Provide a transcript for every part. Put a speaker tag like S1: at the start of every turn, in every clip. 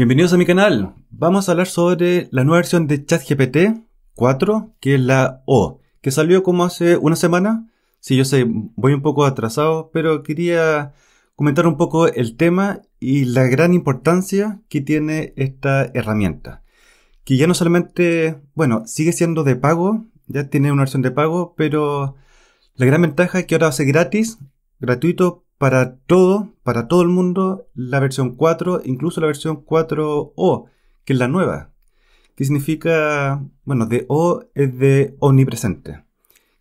S1: Bienvenidos a mi canal. Vamos a hablar sobre la nueva versión de ChatGPT 4, que es la O, que salió como hace una semana. si yo sé, voy un poco atrasado, pero quería comentar un poco el tema y la gran importancia que tiene esta herramienta. Que ya no solamente, bueno, sigue siendo de pago, ya tiene una versión de pago, pero la gran ventaja es que ahora hace gratis, gratuito para todo, para todo el mundo, la versión 4, incluso la versión 4O, que es la nueva, que significa, bueno, de O es de omnipresente,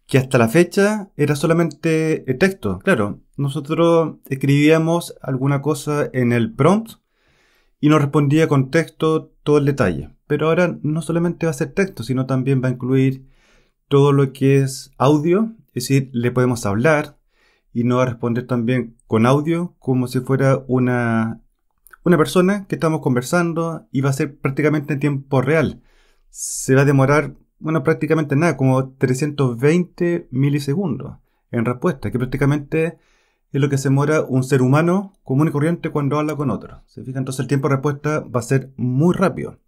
S1: que hasta la fecha era solamente texto, claro. Nosotros escribíamos alguna cosa en el prompt y nos respondía con texto todo el detalle, pero ahora no solamente va a ser texto, sino también va a incluir todo lo que es audio, es decir, le podemos hablar, y no va a responder también con audio, como si fuera una, una persona que estamos conversando y va a ser prácticamente en tiempo real. Se va a demorar, bueno, prácticamente nada, como 320 milisegundos en respuesta, que prácticamente es lo que se demora un ser humano común y corriente cuando habla con otro. ¿Se fija? Entonces el tiempo de respuesta va a ser muy rápido.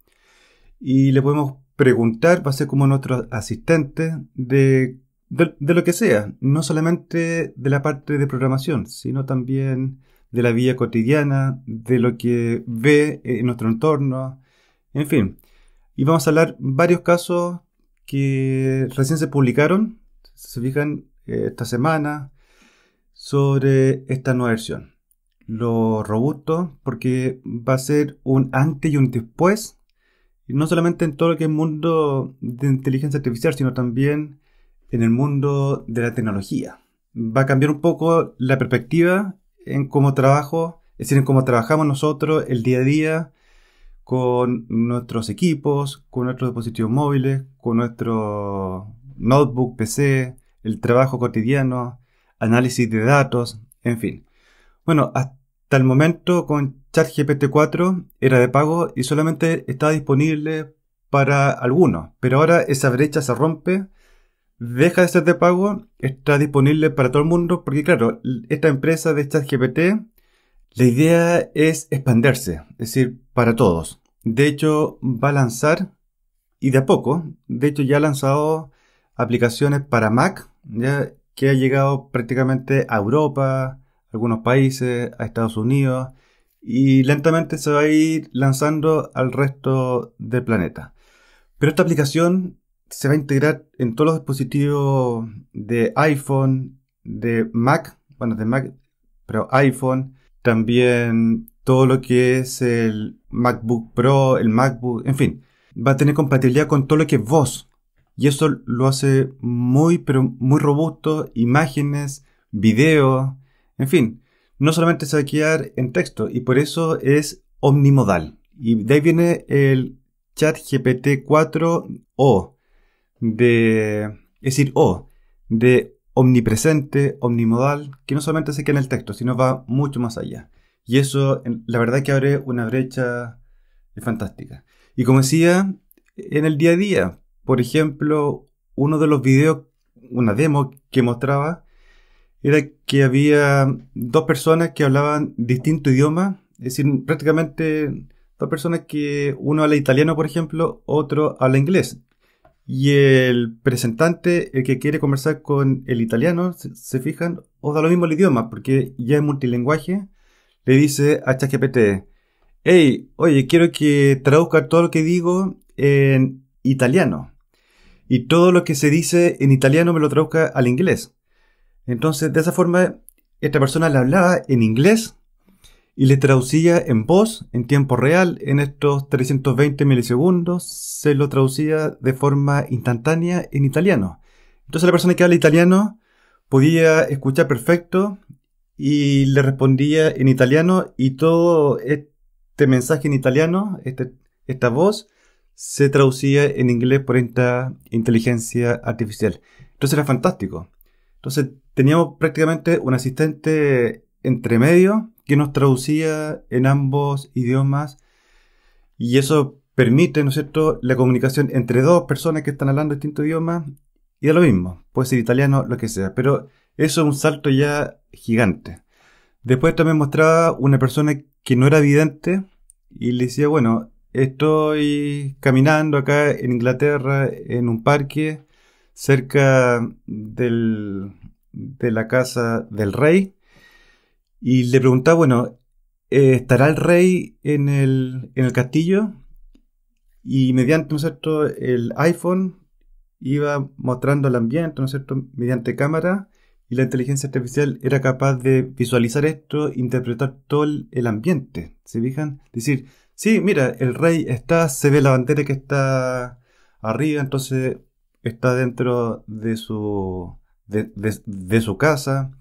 S1: Y le podemos preguntar, va a ser como nuestro asistente, de de, lo que sea, no solamente de la parte de programación, sino también de la vida cotidiana, de lo que ve en nuestro entorno, en fin. Y vamos a hablar varios casos que recién se publicaron, se fijan, eh, esta semana, sobre esta nueva versión. Lo robusto, porque va a ser un antes y un después, no solamente en todo lo que es el mundo de inteligencia artificial, sino también en el mundo de la tecnología. Va a cambiar un poco la perspectiva en cómo trabajo, es decir, en cómo trabajamos nosotros el día a día con nuestros equipos, con nuestros dispositivos móviles, con nuestro notebook, PC, el trabajo cotidiano, análisis de datos, en fin. Bueno, hasta el momento con ChatGPT 4 era de pago y solamente estaba disponible para algunos, pero ahora esa brecha se rompe deja de ser de pago, está disponible para todo el mundo, porque claro, esta empresa de ChatGPT, la idea es expandirse, es decir, para todos. De hecho, va a lanzar, y de a poco, de hecho ya ha lanzado aplicaciones para Mac, ya que ha llegado prácticamente a Europa, algunos países, a Estados Unidos, y lentamente se va a ir lanzando al resto del planeta. Pero esta aplicación se va a integrar en todos los dispositivos de iPhone, de Mac, bueno, de Mac, pero iPhone, también todo lo que es el MacBook Pro, el MacBook, en fin, va a tener compatibilidad con todo lo que es voz. Y eso lo hace muy, pero muy robusto, imágenes, video, en fin, no solamente se va a quedar en texto y por eso es omnimodal. Y de ahí viene el ChatGPT 4O, de, es decir, O, de omnipresente, omnimodal, que no solamente se queda en el texto, sino va mucho más allá. Y eso, la verdad que abre una brecha fantástica. Y como decía, en el día a día, por ejemplo, uno de los videos, una demo que mostraba, era que había dos personas que hablaban distinto idioma, es decir, prácticamente dos personas que uno habla italiano, por ejemplo, otro habla inglés. Y el presentante, el que quiere conversar con el italiano, se, fijan, o da lo mismo el idioma, porque ya es multilingüe, le dice a ChatGPT, hey, oye, quiero que traduzca todo lo que digo en italiano. Y todo lo que se dice en italiano me lo traduzca al inglés. Entonces, de esa forma, esta persona le hablaba en inglés y le traducía en voz, en tiempo real, en estos 320 milisegundos, se lo traducía de forma instantánea en italiano. Entonces la persona que habla italiano podía escuchar perfecto y le respondía en italiano y todo este mensaje en italiano, este, esta voz, se traducía en inglés por esta inteligencia artificial. Entonces era fantástico. Entonces teníamos prácticamente un asistente entre medio que nos traducía en ambos idiomas y eso permite, ¿no la comunicación entre dos personas que están hablando distintos idiomas y es lo mismo, puede ser italiano, lo que sea, pero eso es un salto ya gigante. Después también mostraba una persona que no era vidente y le decía, bueno, estoy caminando acá en Inglaterra, en un parque, cerca de la casa del rey, y le preguntaba, bueno, eh, ¿estará el rey en el, en el castillo? Y mediante, ¿no el iPhone iba mostrando el ambiente, ¿no es cierto?, mediante cámara, y la inteligencia artificial era capaz de visualizar esto, interpretar todo el ambiente, ¿se fijan? Decir, sí, mira, el rey está, se ve la bandera que está arriba, entonces está dentro de su, de, de su casa,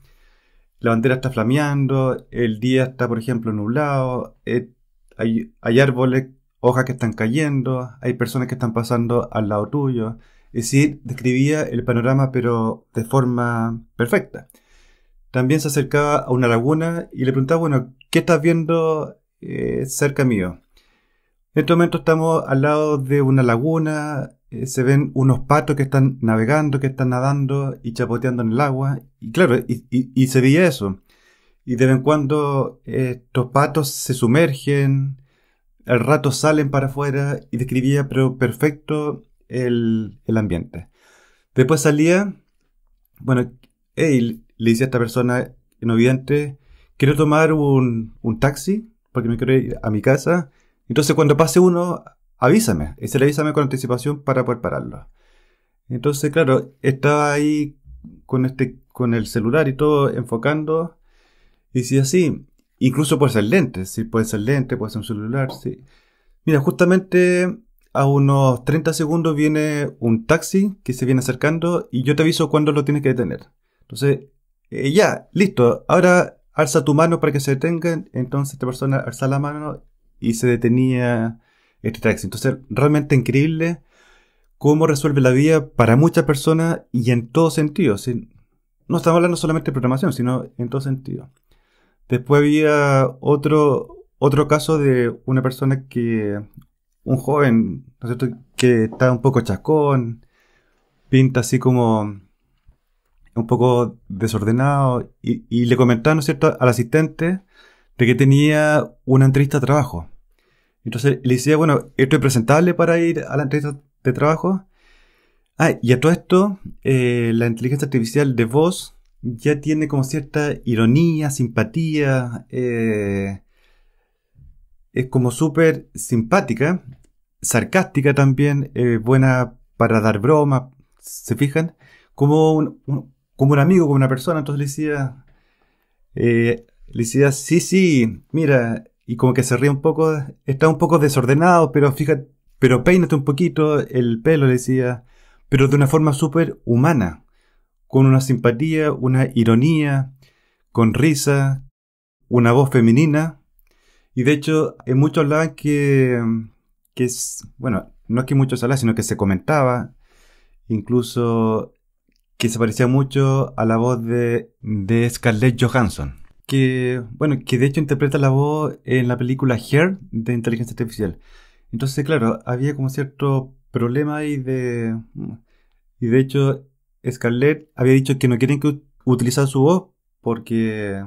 S1: la bandera está flameando, el día está, por ejemplo, nublado, eh, hay, árboles, hojas que están cayendo, hay personas que están pasando al lado tuyo. Es decir, describía el panorama pero de forma perfecta. También se acercaba a una laguna y le preguntaba, bueno, ¿qué estás viendo eh, cerca mío? En este momento estamos al lado de una laguna, eh, se ven unos patos que están navegando, que están nadando y chapoteando en el agua. Y claro, y, se veía eso. Y de vez en cuando eh, estos patos se sumergen, al rato salen para afuera y describía perfecto el, ambiente. Después salía, bueno, él le dice a esta persona en Ovidante: quiero tomar un, un taxi porque me quiero ir a mi casa. Entonces cuando pase uno, avísame. Y se le avísame con anticipación para poder pararlo. Entonces, claro, estaba ahí con, este, con el celular y todo enfocando. Y si así, incluso puede ser lente, sí, puede ser lente, puede ser un celular, sí. Mira, justamente a unos 30 segundos viene un taxi que se viene acercando y yo te aviso cuándo lo tienes que detener. Entonces, eh, ya, listo. Ahora alza tu mano para que se detenga. Entonces esta persona alza la mano y se detenía este taxi. Entonces, realmente increíble cómo resuelve la vida para muchas personas y en todo sentido. No estamos hablando solamente de programación, sino en todo sentido. Después había otro, otro caso de una persona que, un joven, ¿no es cierto? que está un poco chascón, pinta así como un poco desordenado, y, y le comentaba, ¿no es cierto?, al asistente de que tenía una entrevista de trabajo. Entonces le decía, bueno, esto es presentable para ir a la entrevista de trabajo. Ah, y a todo esto, eh, la inteligencia artificial de voz ya tiene como cierta ironía, simpatía, eh, es como súper simpática, sarcástica también, eh, buena para dar bromas, ¿se fijan? Como un, como un amigo, como una persona, entonces le decía, le decía, sí, sí, mira, y como que se ríe un poco, está un poco desordenado, pero fíjate, pero peínate un poquito el pelo, le decía, pero de una forma súper humana, con una simpatía, una ironía, con risa, una voz femenina, y de hecho, en eh, muchos hablaban que, es, bueno, no es que muchos hablaban, sino que se comentaba, incluso que se parecía mucho a la voz de Scarlett Johansson que, bueno, que de hecho interpreta la voz en la película Hair de inteligencia artificial. Entonces, claro, había como cierto problema ahí de... Y de hecho, Scarlett había dicho que no quieren que utilizar su voz porque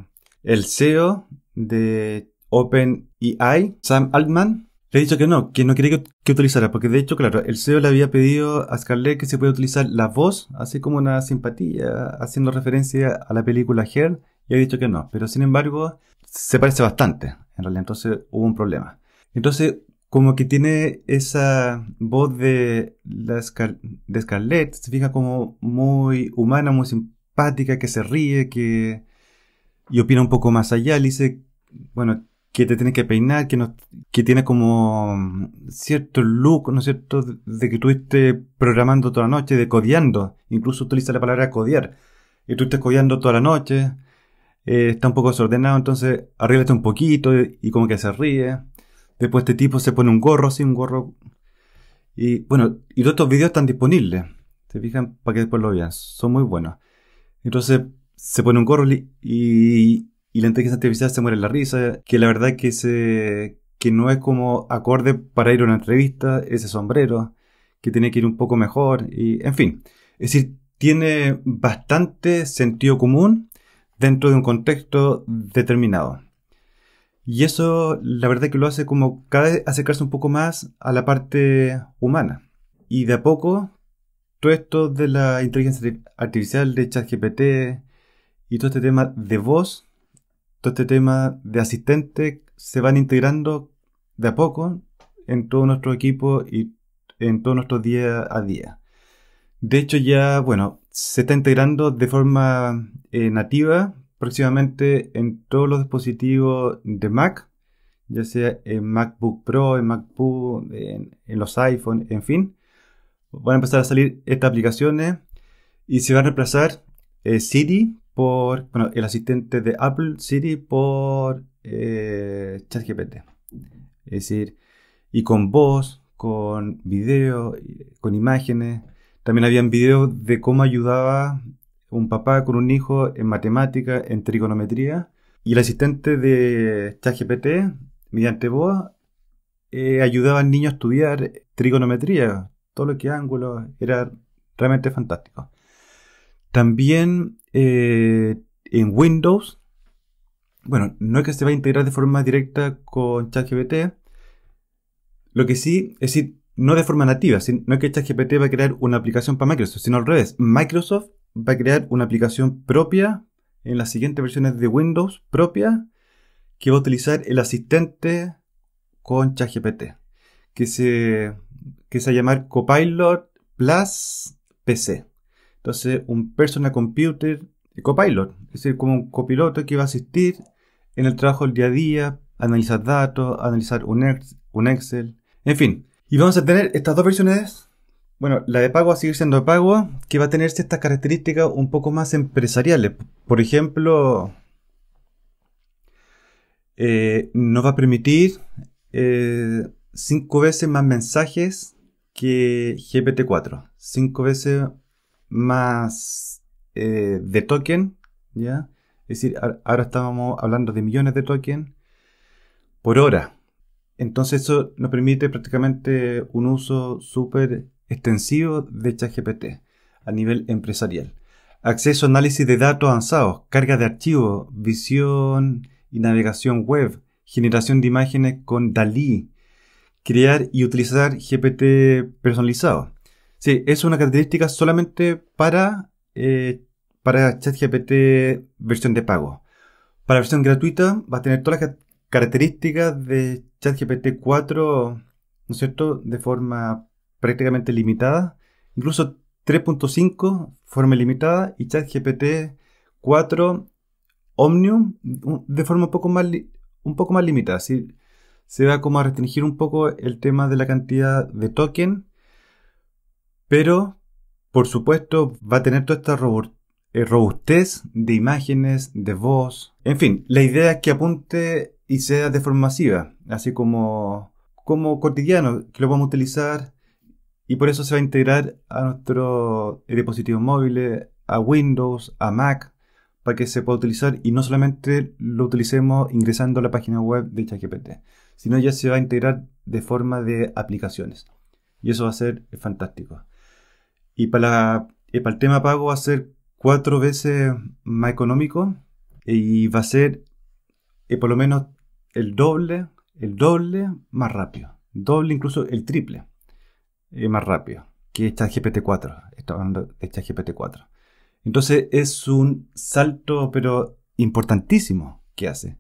S1: el CEO de OpenEI, Sam Altman, le ha dicho que no, que no quería que, utilizara, porque de hecho, claro, el CEO le había pedido a Scarlett que se puede utilizar la voz, así como una simpatía, haciendo referencia a la película Hair y ha dicho que no. Pero sin embargo, se parece bastante, en realidad. Entonces hubo un problema. Entonces, como que tiene esa voz de, de Scarlett, se fija como muy humana, muy simpática, que se ríe, que... Y opina un poco más allá, le dice, bueno, que te tienes que peinar, que, no, que tiene como mm, cierto look, ¿no es cierto?, de que tú estuviste programando toda la noche, de codiando. Incluso utiliza la palabra codiar. Y tú estás codiando toda la noche. Eh, está un poco desordenado, entonces arréglate un poquito y como que se ríe. Después este tipo se pone un gorro, sí, un gorro. Y bueno, y todos estos videos están disponibles. Se fijan para que después lo vean. Son muy buenos. Entonces se pone un gorro y, la entrevista se muere la risa. Que la verdad que, se, que no es como acorde para ir a una entrevista ese sombrero. Que tiene que ir un poco mejor. Y en fin. Es decir, tiene bastante sentido común dentro de un contexto determinado. Y eso la verdad que lo hace como cada vez acercarse un poco más a la parte humana. Y de a poco, todo esto de la inteligencia artificial, de ChatGPT y todo este tema de voz, todo este tema de asistente, se van integrando de a poco en todo nuestro equipo y en todo nuestro día a día. De hecho, ya, bueno, se está integrando de forma eh, nativa próximamente en todos los dispositivos de Mac, ya sea en MacBook Pro, en MacBook, en, los iPhone, en fin. Van a empezar a salir estas aplicaciones y se va a reemplazar eh, por, el asistente de Apple, Siri por eh, ChatGPT. Es decir, y con voz, con video, con imágenes también habían videos de cómo ayudaba un papá con un hijo en matemática, en trigonometría. Y el asistente de ChatGPT, mediante voz, eh, ayudaba al niño a estudiar trigonometría, todo lo que ángulo, era realmente fantástico. También eh, en Windows, bueno, no es que se va a integrar de forma directa con ChatGPT, lo que sí, es no de forma nativa, no que ChatGPT va a crear una aplicación para Microsoft, sino al revés. Microsoft va a crear una aplicación propia en las siguientes versiones de Windows propia que va a utilizar el asistente con ChatGPT, que se, va a llamar Copilot Plus PC. Entonces, un personal computer copilot, es decir, como un copiloto que va a asistir en el trabajo del día a día, analizar datos, analizar un Excel, en fin, y vamos a tener estas dos versiones. Bueno, la de pago va a seguir siendo de pago, que va a tener ciertas características un poco más empresariales. Por ejemplo, eh, nos va a permitir eh, cinco veces más mensajes que GPT-4. Cinco veces más eh, de token, ¿ya? Es decir, ahora estábamos hablando de millones de token por hora. Entonces eso nos permite prácticamente un uso súper extensivo de ChatGPT a nivel empresarial. Acceso a análisis de datos avanzados, carga de archivos, visión y navegación web, generación de imágenes con DALI, crear y utilizar GPT personalizado. Sí, es una característica solamente para, eh, para ChatGPT versión de pago. Para versión gratuita va a tener todas las características de ChatGPT 4, ¿no es cierto?, de forma prácticamente limitada. Incluso 3.5, forma limitada, y ChatGPT 4 Omnium, de forma un poco más, un poco más limitada. Se va como a restringir un poco el tema de la cantidad de token, pero por supuesto va a tener toda esta eh, robustez de imágenes, de voz. En fin, la idea es que apunte y sea de forma masiva, así como, como cotidiano, que lo vamos a utilizar y por eso se va a integrar a nuestro eh, dispositivos móviles, a Windows, a Mac, para que se pueda utilizar y no solamente lo utilicemos ingresando a la página web de ChatGPT, sino ya se va a integrar de forma de aplicaciones. Y eso va a ser fantástico. y para el tema pago va a ser cuatro veces más económico y va a ser por lo menos el doble, el doble más rápido, doble incluso el triple eh, más rápido que ChatGPT-4. Estamos hablando de ChatGPT-4. Entonces es un salto, pero importantísimo que hace.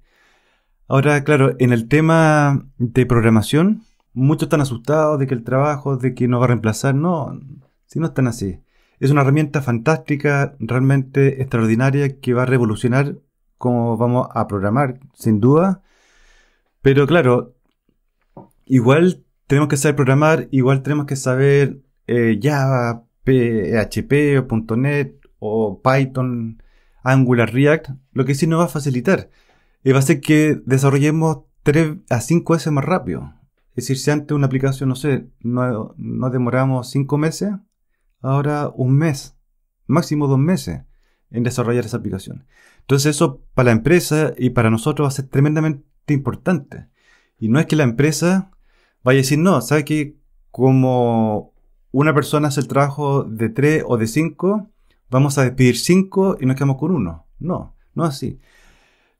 S1: Ahora, claro, en el tema de programación, muchos están asustados de que el trabajo, de que no va a reemplazar. No, si no están así. Es una herramienta fantástica, realmente extraordinaria, que va a revolucionar cómo vamos a programar, sin duda. Pero claro, igual tenemos que saber programar, igual tenemos que saber eh, Java, PHP, o .NET o Python, Angular, React, lo que sí nos va a facilitar. Y eh, va a ser que desarrollemos 3 a 5 veces más rápido. Es decir, si antes una aplicación, no sé, no, no demoramos 5 meses, ahora un mes, máximo dos meses en desarrollar esa aplicación. Entonces eso para la empresa y para nosotros va a ser tremendamente importante. Y no es que la empresa vaya a decir, no, ¿sabes qué? como una persona hace el trabajo de tres o de cinco, vamos a despedir cinco y nos quedamos con uno? No, no así.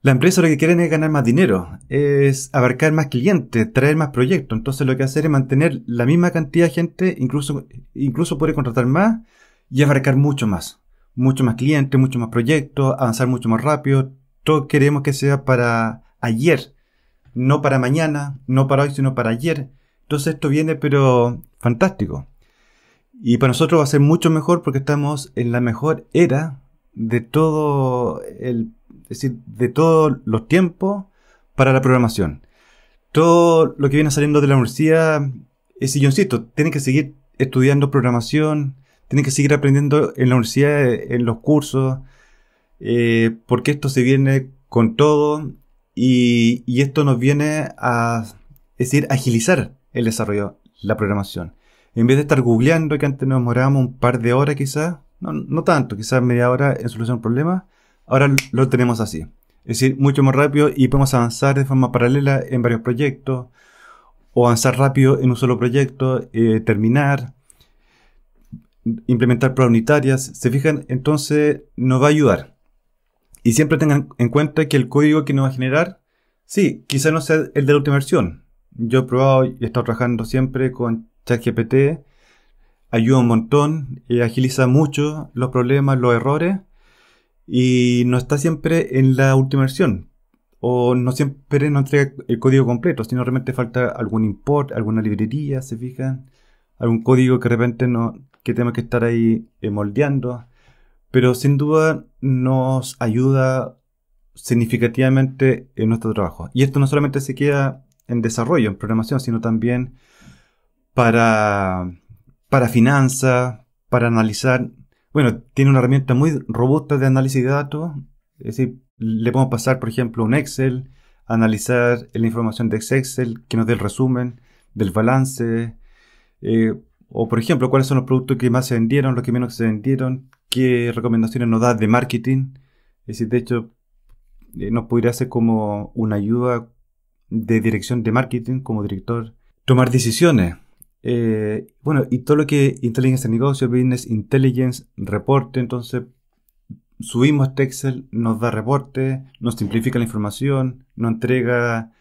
S1: La empresa lo que quiere es ganar más dinero, es abarcar más clientes, traer más proyectos. Entonces lo que hacer es mantener la misma cantidad de gente, incluso, incluso puede contratar más y abarcar mucho más mucho más clientes, mucho más proyectos, avanzar mucho más rápido. Todo queremos que sea para ayer, no para mañana, no para hoy, sino para ayer. Entonces esto viene pero fantástico. Y para nosotros va a ser mucho mejor porque estamos en la mejor era de todo el, decir, de todos los tiempos para la programación. Todo lo que viene saliendo de la universidad es silloncito. Tienen que seguir estudiando programación, tienen que seguir aprendiendo en la universidad, en los cursos, eh, porque esto se viene con todo y, esto nos viene a, decir, agilizar el desarrollo, la programación. En vez de estar googleando, que antes nos demorábamos un par de horas quizás, no, tanto, quizás media hora en solucionar problemas, ahora lo tenemos así. Es decir, mucho más rápido y podemos avanzar de forma paralela en varios proyectos, o avanzar rápido en un solo proyecto, eh, terminar, implementar pruebas unitarias, se fijan, entonces nos va a ayudar. Y siempre tengan en cuenta que el código que nos va a generar, sí, quizá no sea el de la última versión. Yo he probado y he estado trabajando siempre con ChatGPT, ayuda un montón, eh, agiliza mucho los problemas, los errores, y no está siempre en la última versión. O no siempre nos entrega el código completo, sino realmente falta algún import, alguna librería, se fijan, algún código que de repente no, que tenemos que estar ahí eh, moldeando, pero sin duda nos ayuda significativamente en nuestro trabajo. Y esto no solamente se queda en desarrollo, en programación, sino también para, para finanzas, para analizar. Bueno, tiene una herramienta muy robusta de análisis de datos, es decir, le podemos pasar, por ejemplo, un Excel, analizar la información de Excel que nos dé el resumen del balance, eh, o, por ejemplo, cuáles son los productos que más se vendieron, los que menos se vendieron, qué recomendaciones nos da de marketing. Es decir, de hecho, eh, nos podría hacer como una ayuda de dirección de marketing como director. Tomar decisiones. Eh, bueno, y todo lo que inteligencia de negocio, business intelligence, reporte, entonces subimos este Excel, nos da reporte, nos simplifica la información, nos entrega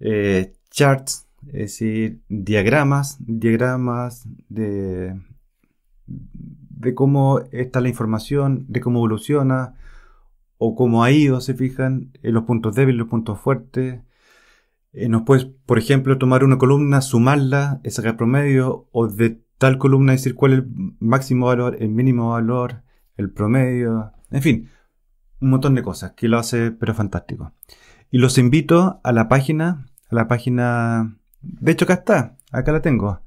S1: eh, charts es decir, diagramas, diagramas de, de cómo está la información, de cómo evoluciona o cómo ha ido, se fijan, en los puntos débiles, los puntos fuertes. Eh, nos puedes, por ejemplo, tomar una columna, sumarla, sacar promedio, o de tal columna decir cuál es el máximo valor, el mínimo valor, el promedio, en fin, un montón de cosas que lo hace, pero fantástico. Y los invito a la página, a la página de hecho, acá está. Acá la tengo.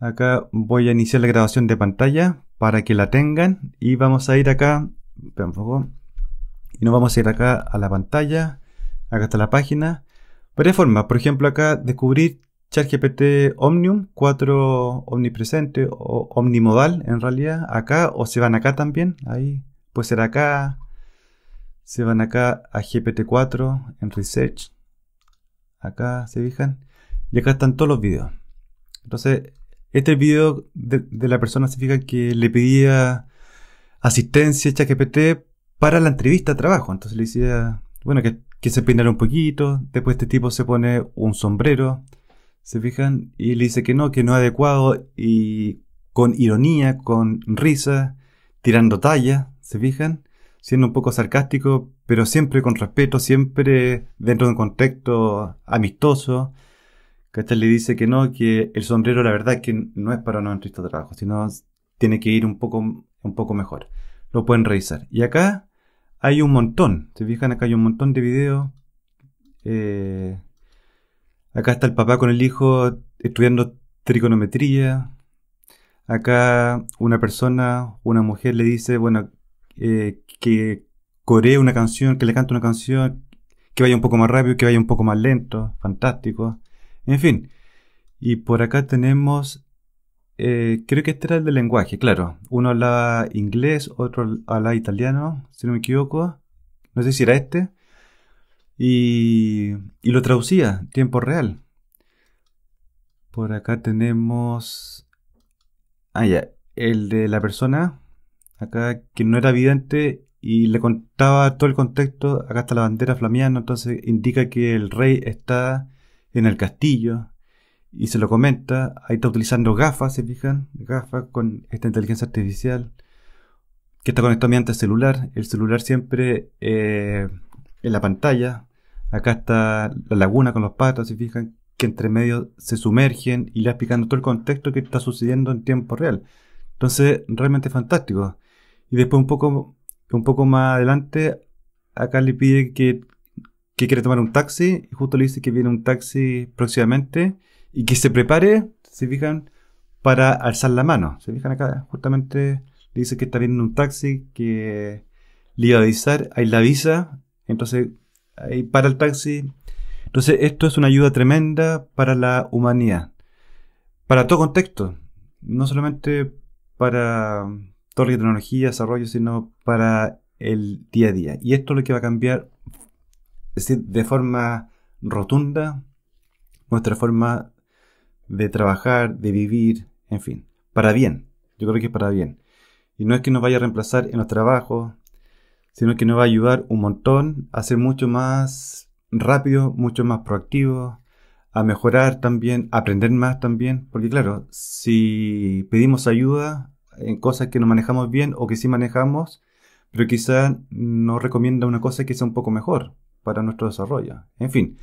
S1: Acá voy a iniciar la grabación de pantalla para que la tengan. Y vamos a ir acá. Y nos vamos a ir acá a la pantalla. Acá está la página. Varias formas. Por ejemplo, acá descubrir ChatGPT Omnium 4 omnipresente o omnimodal en realidad. Acá o se van acá también. Ahí puede ser acá. Se van acá a GPT-4 en Research. Acá se fijan. Y acá están todos los videos. Entonces, este video de, la persona se significa que le pedía asistencia a GPT para la entrevista de trabajo. Entonces le decía, bueno, que, se peinara un poquito. Después este tipo se pone un sombrero. ¿Se fijan? Y le dice que no, que no es adecuado. Y con ironía, con risa, tirando talla. ¿Se fijan? Siendo un poco sarcástico, pero siempre con respeto, siempre dentro de un contexto amistoso está, le dice que no, que el sombrero la verdad que no es para un de este trabajo, sino tiene que ir un poco, un poco mejor. Lo pueden revisar. Y acá hay un montón, se fijan acá hay un montón de videos. Eh, acá está el papá con el hijo estudiando trigonometría. Acá una persona, una mujer le dice, bueno, eh, que coree una canción, que le cante una canción, que vaya un poco más rápido, que vaya un poco más lento, fantástico. En fin, y por acá tenemos, eh, creo que este era el del lenguaje, claro. Uno hablaba inglés, otro hablaba italiano, si no me equivoco. No sé si era este. Y, lo traducía, tiempo real. Por acá tenemos... Ah, ya, el de la persona, acá que no era vidente y le contaba todo el contexto. Acá está la bandera flamiana, entonces indica que el rey está en el castillo y se lo comenta. Ahí está utilizando gafas, se fijan, gafas con esta inteligencia artificial que está conectado mediante el celular. El celular siempre eh, en la pantalla. Acá está la laguna con los patos, se fijan, que entre medio se sumergen y le explicando todo el contexto que está sucediendo en tiempo real. Entonces, realmente fantástico. Y después un poco, un poco más adelante, acá le pide que que quiere tomar un taxi, y justo le dice que viene un taxi próximamente y que se prepare, se fijan, para alzar la mano. Se fijan acá, justamente le dice que está viendo un taxi, que le iba a avisar, ahí la avisa, entonces ahí para el taxi. Entonces esto es una ayuda tremenda para la humanidad, para todo contexto, no solamente para toda la tecnología, desarrollo, sino para el día a día. Y esto es lo que va a cambiar es decir, de forma rotunda, nuestra forma de trabajar, de vivir, en fin, para bien. Yo creo que es para bien. Y no es que nos vaya a reemplazar en los trabajos, sino que nos va a ayudar un montón a ser mucho más rápido, mucho más proactivo, a mejorar también, a aprender más también, porque claro, si pedimos ayuda en cosas que no manejamos bien o que sí manejamos, pero quizá nos recomienda una cosa que sea un poco mejor, para nuestro desarrollo. En fin.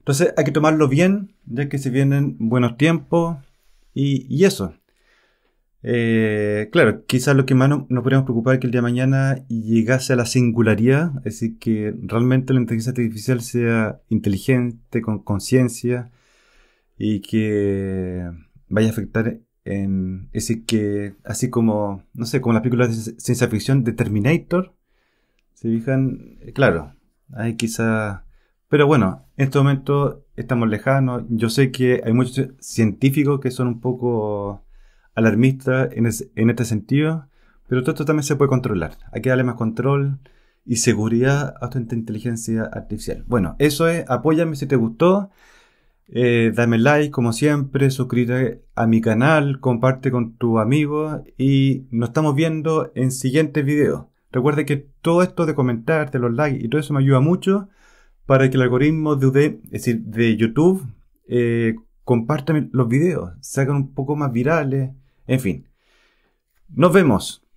S1: Entonces hay que tomarlo bien, ya que se vienen buenos tiempos y, eso. Eh, claro, quizás lo que más nos podríamos preocupar es que el día de mañana llegase a la singularidad, es decir, que realmente la inteligencia artificial sea inteligente, con conciencia y que vaya a afectar en. Es decir, que así como, no sé, como las películas de ciencia ficción de Terminator, se fijan, eh, claro, Ahí quizá... Pero bueno, en este momento estamos lejanos. Yo sé que hay muchos científicos que son un poco alarmistas en, este sentido, pero todo esto también se puede controlar. Hay que darle más control y seguridad a tu inteligencia artificial. Bueno, eso es. Apóyame si te gustó. Eh, dame like como siempre, suscríbete a mi canal, comparte con tus amigos y nos estamos viendo en siguientes videos. Recuerde que todo esto de comentar, de los likes y todo eso me ayuda mucho para que el algoritmo de UD, es decir, de YouTube, eh, compartan los videos, se hagan un poco más virales, en fin. Nos vemos.